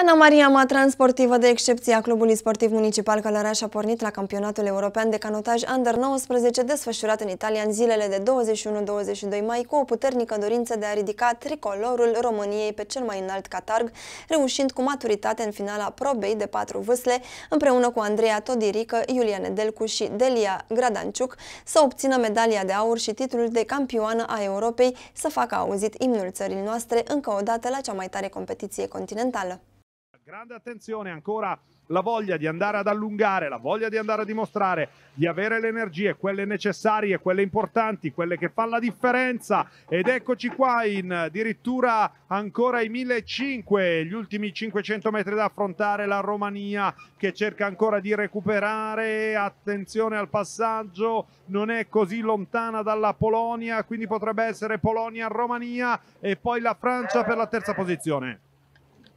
Ana Maria Matran, sportivă de excepție a Clubului Sportiv Municipal Călăraș, a pornit la Campionatul European de Canotaj Under-19 desfășurat în Italia în zilele de 21-22 mai cu o puternică dorință de a ridica tricolorul României pe cel mai înalt catarg, reușind cu maturitate în finala probei de patru vâsle, împreună cu Andreea Todirică, Iulia Nedelcu și Delia Gradanciuc, să obțină medalia de aur și titlul de campioană a Europei, să facă auzit imnul țării noastre încă o dată la cea mai tare competiție continentală. Grande attenzione ancora la voglia di andare ad allungare, la voglia di andare a dimostrare di avere le energie, quelle necessarie, quelle importanti, quelle che fanno la differenza. Ed eccoci qua in addirittura ancora i 1500, gli ultimi 500 metri da affrontare la Romania che cerca ancora di recuperare. Attenzione al passaggio, non è così lontana dalla Polonia, quindi potrebbe essere Polonia-Romania e poi la Francia per la terza posizione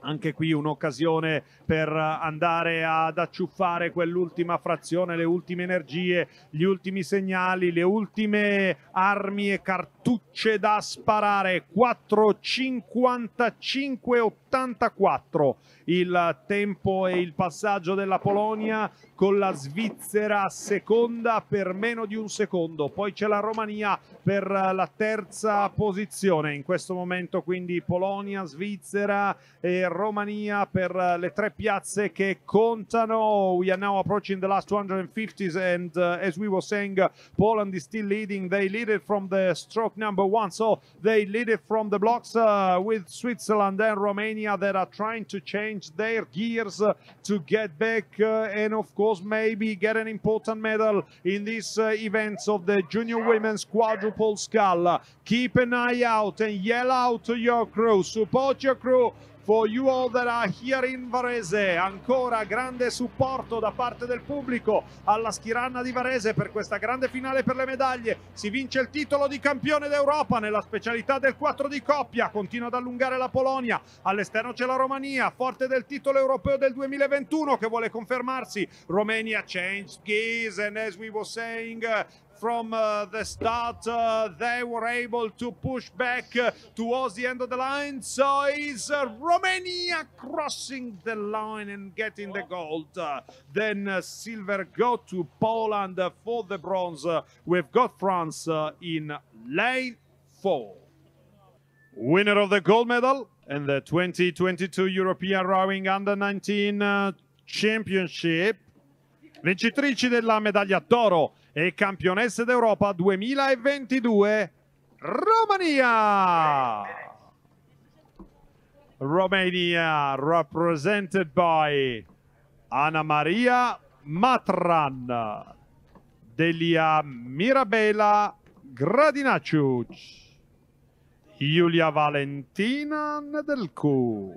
anche qui un'occasione per andare ad acciuffare quell'ultima frazione, le ultime energie, gli ultimi segnali, le ultime armi e cartelle fettucce da sparare 4.55.84 il tempo e il passaggio della Polonia con la Svizzera seconda per meno di un secondo poi c'è la Romania per la terza posizione in questo momento quindi Polonia, Svizzera e Romania per le tre piazze che contano we are now approaching the last 250s and uh, as we were saying Poland is still leading they lead it from the stroke block number one. So they lead it from the blocks uh, with Switzerland and Romania that are trying to change their gears uh, to get back uh, and, of course, maybe get an important medal in these uh, events of the junior women's quadruple skull. Uh, keep an eye out and yell out to your crew. Support your crew for you all that are here in Varese. Ancora grande supporto da parte del pubblico alla Schiranna di Varese per questa grande finale per le medaglie. Si vince il titolo di campione d'Europa nella specialità del 4 di coppia. Continua ad allungare la Polonia. All'esterno c'è la Romania, forte del titolo europeo del 2021 che vuole confermarsi. Romania change gears and as we were saying, from uh, the start. Uh, they were able to push back uh, towards the end of the line. So is Romania crossing the line and getting the gold. then silver go to Poland for the bronze. we've got France in lane four. Winner of the gold medal in the 2022 European Rowing Under 19 uh, Championship. Vincitrici della medaglia d'oro e campionessa d'Europa 2022 Romania. Romania represented by Anna Maria Matran, Delia Mirabela Gradinaciuc, Giulia Valentina Nedelcu,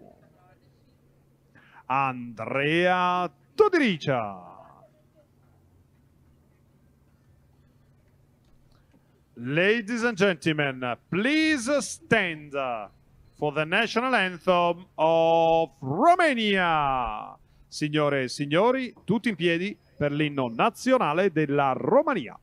Andrea Todricia Ladies and gentlemen, please stand for the national anthem of Romania. Signore e signori, tutti in piedi per l'inno nazionale della Romania.